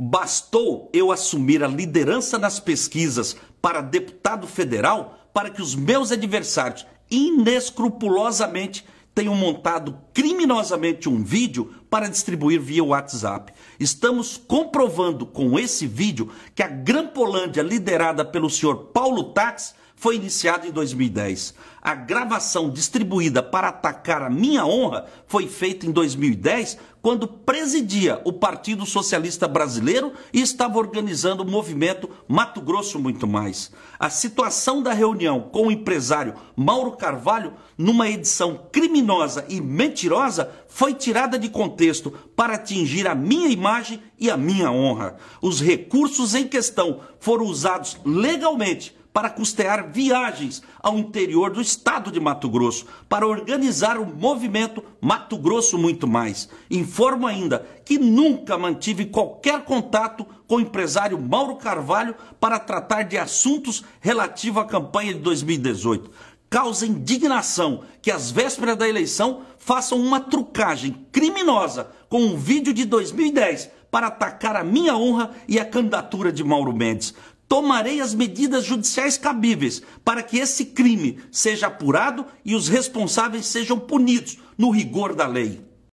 Bastou eu assumir a liderança nas pesquisas para deputado federal para que os meus adversários inescrupulosamente tenham montado criminosamente um vídeo para distribuir via WhatsApp. Estamos comprovando com esse vídeo que a Grampolândia liderada pelo senhor Paulo Tax foi iniciado em 2010. A gravação distribuída para atacar a minha honra foi feita em 2010, quando presidia o Partido Socialista Brasileiro e estava organizando o movimento Mato Grosso Muito Mais. A situação da reunião com o empresário Mauro Carvalho, numa edição criminosa e mentirosa, foi tirada de contexto para atingir a minha imagem e a minha honra. Os recursos em questão foram usados legalmente para custear viagens ao interior do estado de Mato Grosso, para organizar o movimento Mato Grosso Muito Mais. Informo ainda que nunca mantive qualquer contato com o empresário Mauro Carvalho para tratar de assuntos relativos à campanha de 2018. Causa indignação que, às vésperas da eleição, façam uma trucagem criminosa com um vídeo de 2010 para atacar a minha honra e a candidatura de Mauro Mendes tomarei as medidas judiciais cabíveis para que esse crime seja apurado e os responsáveis sejam punidos no rigor da lei.